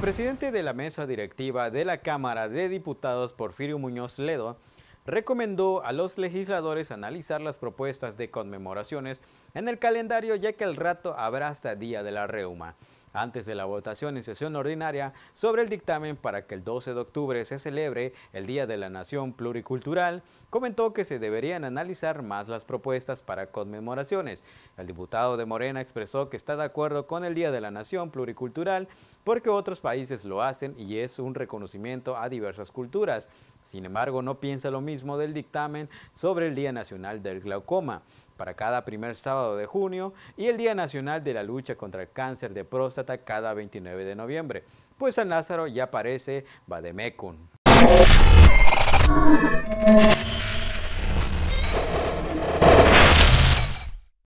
presidente de la mesa directiva de la Cámara de Diputados, Porfirio Muñoz Ledo, recomendó a los legisladores analizar las propuestas de conmemoraciones en el calendario ya que el rato abraza Día de la Reuma antes de la votación en sesión ordinaria sobre el dictamen para que el 12 de octubre se celebre el Día de la Nación Pluricultural, comentó que se deberían analizar más las propuestas para conmemoraciones. El diputado de Morena expresó que está de acuerdo con el Día de la Nación Pluricultural porque otros países lo hacen y es un reconocimiento a diversas culturas. Sin embargo, no piensa lo mismo del dictamen sobre el Día Nacional del Glaucoma para cada primer sábado de junio y el Día Nacional de la Lucha contra el Cáncer de Próstata cada 29 de noviembre, pues San Lázaro ya parece Bademecum.